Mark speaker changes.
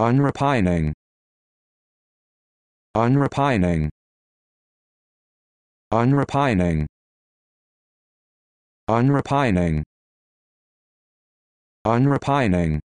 Speaker 1: unrepining unrepining unrepining unrepining unrepining